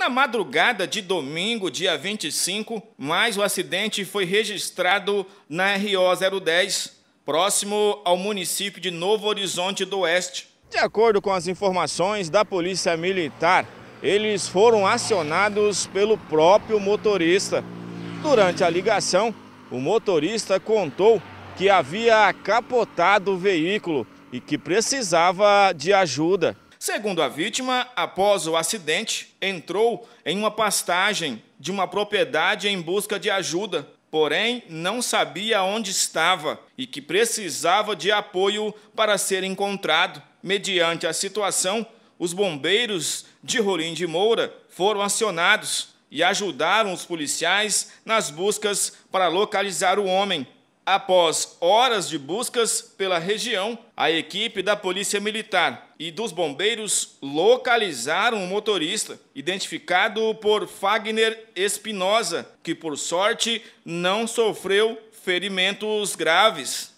Na madrugada de domingo, dia 25, mais o um acidente foi registrado na RO 010, próximo ao município de Novo Horizonte do Oeste. De acordo com as informações da Polícia Militar, eles foram acionados pelo próprio motorista. Durante a ligação, o motorista contou que havia capotado o veículo e que precisava de ajuda. Segundo a vítima, após o acidente, entrou em uma pastagem de uma propriedade em busca de ajuda, porém não sabia onde estava e que precisava de apoio para ser encontrado. Mediante a situação, os bombeiros de Rolim de Moura foram acionados e ajudaram os policiais nas buscas para localizar o homem. Após horas de buscas pela região, a equipe da Polícia Militar e dos bombeiros localizaram o motorista, identificado por Fagner Espinosa, que por sorte não sofreu ferimentos graves.